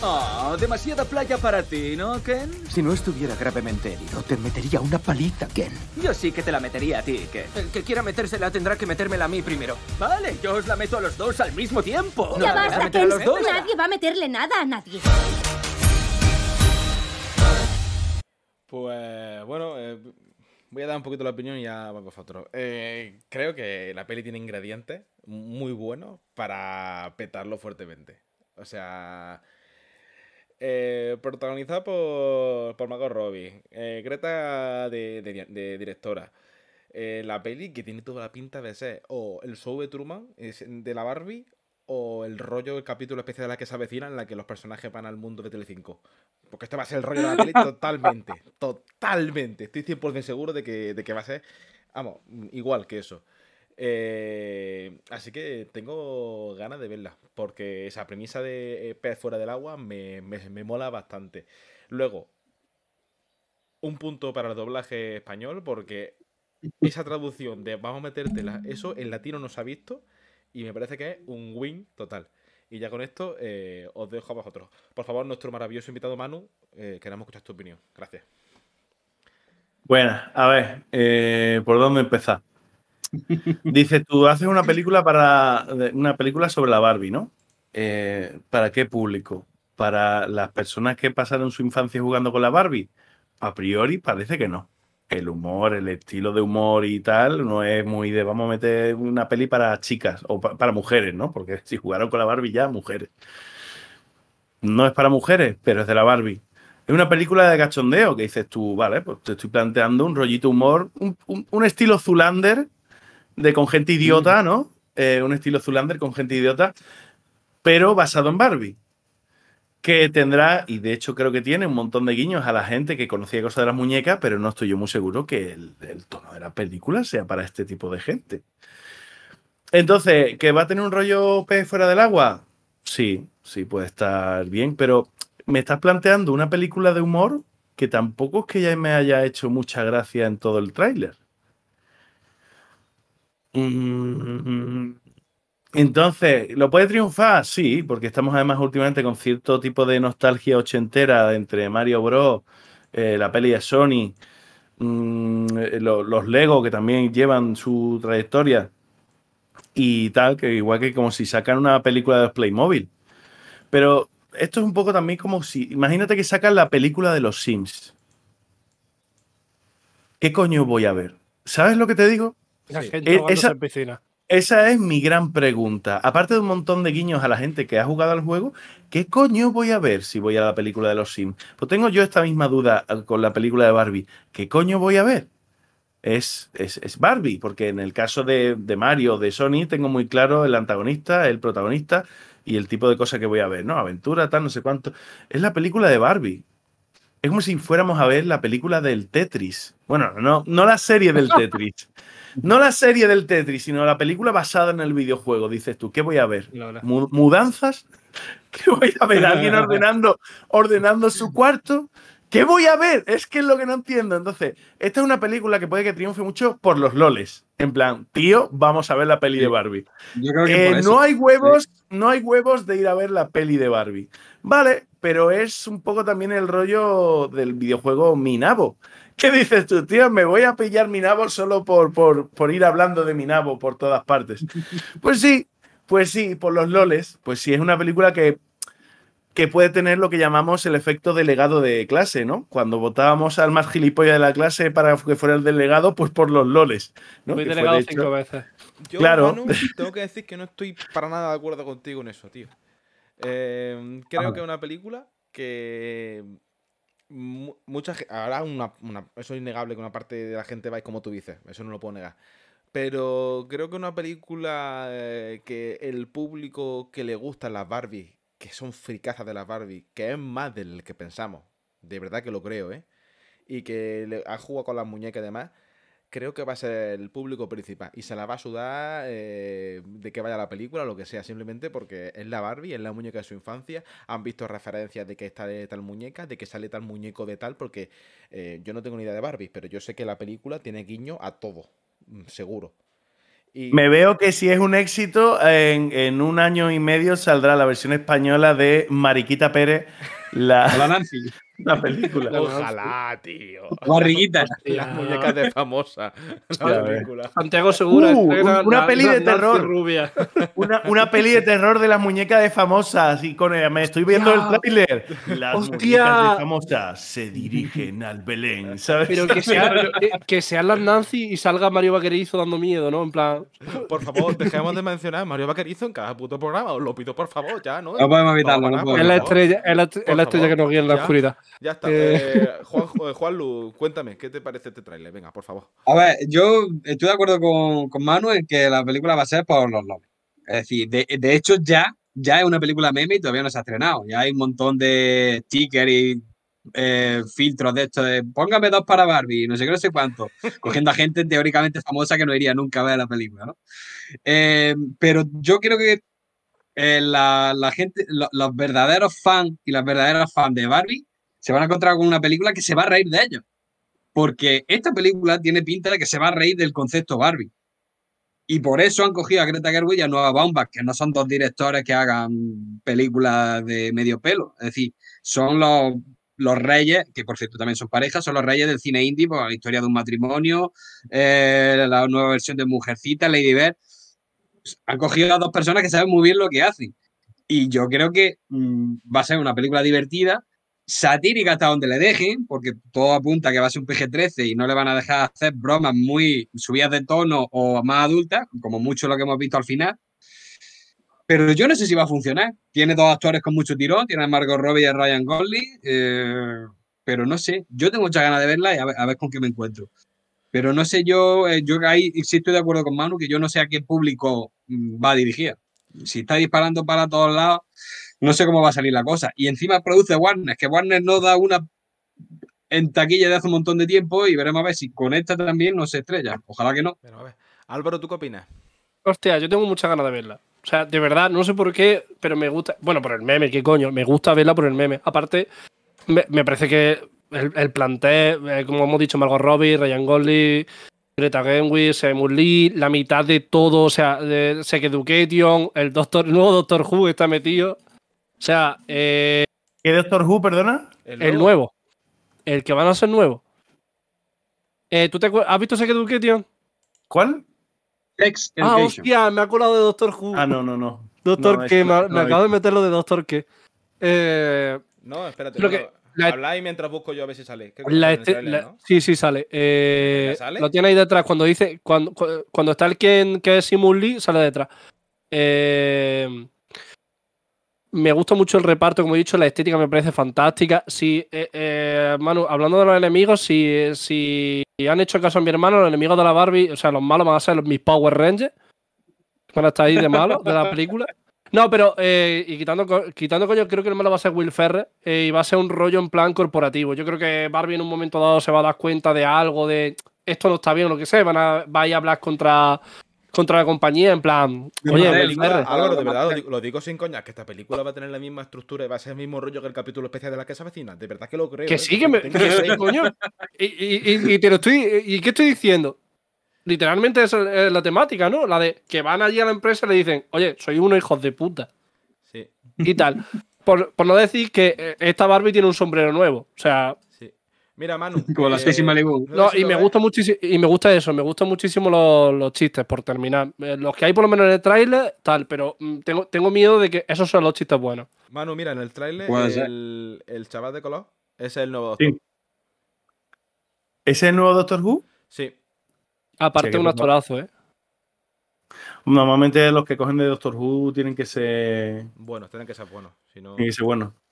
Oh, demasiada playa para ti, ¿no, Ken? Si no estuviera gravemente herido, te metería una palita, Ken. Yo sí que te la metería a ti, Ken. El que quiera metérsela tendrá que metérmela a mí primero. Vale, yo os la meto a los dos al mismo tiempo. Ya basta, Ken. los dos. Nadie va a meterle nada a nadie. Pues bueno, eh, voy a dar un poquito la opinión y ya vamos otro. Eh, creo que la peli tiene ingredientes muy buenos para petarlo fuertemente. O sea, eh, protagonizada por, por Mago Robbie, eh, Greta de, directora. Eh, la peli que tiene toda la pinta de ser o el show de Truman es de la Barbie o el rollo, el capítulo especial de la que se avecina en la que los personajes van al mundo de Telecinco. Porque este va a ser el rollo de la peli totalmente, totalmente. Estoy 100% seguro de que, de que va a ser, vamos, igual que eso. Eh, así que tengo ganas de verla, porque esa premisa de eh, pez fuera del agua me, mola bastante. Luego, un punto para el doblaje español, porque esa traducción de vamos a metértela, eso en latino no se ha visto y me parece que es un win total. Y ya con esto eh, os dejo a vosotros. Por favor, nuestro maravilloso invitado Manu, queremos escuchar tu opinión. Gracias. Bueno, a ver, ¿por dónde empezar? Dice, tú haces una película para una película sobre la Barbie, ¿no? Eh, ¿Para qué público? ¿Para las personas que pasaron su infancia jugando con la Barbie? A priori parece que no. El humor, el estilo de humor y tal, no es muy de vamos a meter una peli para chicas o para mujeres, ¿no? Porque si jugaron con la Barbie ya, mujeres. No es para mujeres, pero es de la Barbie. Es una película de cachondeo que dices tú, vale, pues te estoy planteando un rollito humor, un, un estilo Zulander de con gente idiota, mm. ¿no? Eh, un estilo Zulander con gente idiota, pero basado en Barbie. Que tendrá, y de hecho creo que tiene un montón de guiños a la gente que conocía cosas de las muñecas, pero no estoy yo muy seguro que el, el tono de la película sea para este tipo de gente. Entonces, ¿que va a tener un rollo pez fuera del agua? Sí, sí, puede estar bien, pero me estás planteando una película de humor que tampoco es que ya me haya hecho mucha gracia en todo el tráiler. Mm, mm, mm, Entonces, ¿lo puede triunfar? Sí, porque estamos además últimamente con cierto tipo de nostalgia ochentera entre Mario Bros, eh, la peli de Sony, eh, los, Lego que también llevan su trayectoria y tal, que igual que como si sacan una película de Playmobil. Pero esto es un poco también como si, imagínate que sacan la película de los Sims. ¿Qué coño voy a ver? ¿Sabes lo que te digo? E- esa, Esa es mi gran pregunta. Aparte de un montón de guiños a la gente que ha jugado al juego, ¿qué coño voy a ver si voy a la película de los Sims? Pues tengo yo esta misma duda eh, con la película de Barbie. ¿Qué coño voy a ver? Es, es, Barbie, porque en el caso de, de Mario, de Sony, tengo muy claro el antagonista, el protagonista y el tipo de cosas que voy a ver, ¿no? Aventura, tal, no sé cuánto. Es la película de Barbie es como si fuéramos a ver la película del Tetris. Bueno, no, no la serie del Tetris. No la serie del Tetris, sino la película basada en el videojuego. Dices tú, ¿qué voy a ver? ¿Mudanzas? ¿Qué voy a ver? ¿Alguien ordenando, ordenando su cuarto? ¿Qué voy a ver? Es que es lo que no entiendo. Entonces, esta es una película que puede que triunfe mucho por los loles. En plan, tío, vamos a ver la peli de Barbie. Eh, no hay huevos, no hay huevos de ir a ver la peli de Barbie. Vale, pero es un poco también el rollo del videojuego Minabo. ¿Qué dices tú, tío? Me voy a pillar Minabo solo por, por, por ir hablando de Minabo por todas partes. Pues sí, pues sí, por los loles, pues sí, es una película que que puede tener lo que llamamos el efecto delegado de clase, ¿no? Cuando votábamos al más gilipollas de la clase para que fuera el delegado, pues por los loles, ¿no? Fui delegado cinco veces. Yo, claro. tengo que decir que no estoy para nada de acuerdo contigo en eso, tío. Em, creo ah. que una película que mucha ahora una, eso es innegable que una parte de la gente va como tú dices eso no lo puedo negar pero creo que una película eh, que el público que le gusta, las Barbie que son fricazas de las Barbie, que es más del que pensamos, de verdad que lo creo, ¿eh? Y que ha jugado con las muñecas y demás, creo que va a ser el público principal. Y se la va a sudar eh, de que vaya la película lo que sea, simplemente porque es la Barbie, es la muñeca de su infancia. Han visto referencias de que está de tal muñeca, de que sale tal muñeco de tal, porque eh, yo no tengo ni idea de Barbie, pero yo sé que la película tiene guiño a todo, mm, seguro. Me veo que si es un éxito, en, un año y medio saldrá la versión española de Mariquita Pérez la, la Nancy. La película. Ojalá, tío. Las muñecas de famosa. La película. Santiago Segura. Uh, una, peli de terror. Rubia. Una, una, peli de terror de las muñecas de famosas. Y con me estoy viendo el trailer. Las muñecas de famosas se dirigen al Belén, ¿sabes? Pero que sean que sean las Nancy y salga Mario Vaquerizo dando miedo, ¿no? En plan. Por favor, dejemos de mencionar a Mario Vaquerizo en cada puto programa. Os lo pido, por favor, ya, ¿no? No podemos evitarlo. No, la estrella, esto ya que nos guía en la oscuridad. Ya está. Eh. Eh, Juan, eh, Juanlu, cuéntame, ¿qué te parece este trailer, Venga, por favor. A ver, yo estoy de acuerdo con, con Manu que la película va a ser por los lobbies. Es decir, de, hecho ya, ya es una película meme y todavía no se ha estrenado. Ya hay un montón de stickers y filtros de esto de póngame dos para Barbie, no sé qué, no sé cuánto, cogiendo a gente teóricamente famosa que no iría nunca a ver la película, ¿no? pero yo creo que eh, la, gente, los verdaderos fans y las verdaderas fans de Barbie se van a encontrar con una película que se va a reír de ellos. Porque esta película tiene pinta de que se va a reír del concepto Barbie. Y por eso han cogido a Greta Gerwig y a Nueva Baumbach, que no son dos directores que hagan películas de medio pelo. Es decir, son los, los reyes, que por cierto también son parejas, son los reyes del cine indie, por pues, la historia de un matrimonio, eh, la nueva versión de Mujercita, Lady Bird han cogido a dos personas que saben muy bien lo que hacen. Y yo creo que mm, va a ser una película divertida, satírica hasta donde le dejen, porque todo apunta que va a ser un PG-13 y no le van a dejar hacer bromas muy subidas de tono o más adultas, como mucho lo que hemos visto al final. Pero yo no sé si va a funcionar. Tiene dos actores con mucho tirón, tiene a Margot Robbie y a Ryan Gosling, eh, pero no sé. Yo tengo muchas ganas de verla y a ver con qué me encuentro. Pero no sé yo, eh, yo ahí sí estoy de acuerdo con Manu, que yo no sé a qué público mm, va a dirigir. Si está disparando para todos lados, no sé cómo va a salir la cosa. Y encima produce Warner, que Warner no da una en taquilla de hace un montón de tiempo y veremos a ver si con esta también no se estrella. Ojalá que no. Pero Álvaro, ¿tú qué opinas? Hostia, yo tengo muchas ganas de verla. O sea, de verdad, no sé por qué, pero me gusta. Bueno, por el meme, qué coño. Me gusta verla por el meme. Aparte, me parece que el, el plantel, eh, como hemos dicho, Margot Robbie, Ryan Gosling, Greta Genwis, Seymour Lee, la mitad de todo, o sea, de Sex Education, el, doctor, nuevo Doctor Who está metido. O sea, eh, ¿Qué Doctor Who, perdona? El nuevo. El, que van a ser nuevo. Eh, ¿Tú te has visto Sex Education? ¿Cuál? Sex Ah, hostia, me ha colado de Doctor Who. Ah, no, no, no. Doctor qué me, acabo de meter lo de Doctor que. Eh, no, espérate. Lo habláis mientras busco yo a ver si sale. Este- sí, sí eh, sale. Lo tiene ahí detrás. Cuando dice, cuando, está el que, que es Simon Lee, sale detrás. Eh, me gusta mucho el reparto, como he dicho, la estética me parece fantástica. Eh, Manu, hablando de los enemigos, si, han hecho caso a mi hermano, los enemigos de la Barbie, o sea, los malos van a ser mis Power Rangers, van a estar ahí de malo de la película. No, pero eh, y quitando, quitando coño, creo que el malo va a ser Will Ferrer eh, y va a ser un rollo en plan corporativo. Yo creo que Barbie en un momento dado se va a dar cuenta de algo, de esto no está bien o lo que sea, van a, va a ir a hablar contra, contra la compañía en plan. Oye, Will Ferrer… Álvaro, de verdad, lo digo, sin coña, que esta película va a tener la misma estructura y va a ser el mismo rollo que el capítulo especial de la casa vecina. De verdad que lo creo. Que ¿eh? sí, que, sí, coño. y, te lo estoy. ¿Y qué estoy diciendo? literalmente esa es la temática, ¿no? La de que van allí a la empresa y le dicen, oye, soy uno hijo de puta. Sí. Y tal. por, no decir que eh, esta Barbie tiene un sombrero nuevo. O sea. Sí. Mira, Manu. Como la eh, No, y me gusta muchísimo. Y me gusta eso, me gustan muchísimo los, chistes, por terminar. Eh, los que hay por lo menos en el tráiler, tal, pero mm, tengo, miedo de que esos son los chistes buenos. Manu, mira, en el tráiler, el, el, chaval de color, ese es el nuevo doctor. Who. ¿Ese es el nuevo Doctor Who? Sí. Aparte, un pues, actorazo, ¿eh? Normalmente los que cogen de Doctor Who tienen que ser. Bueno, tienen que ser buenos. Si Tienen que ser buenos.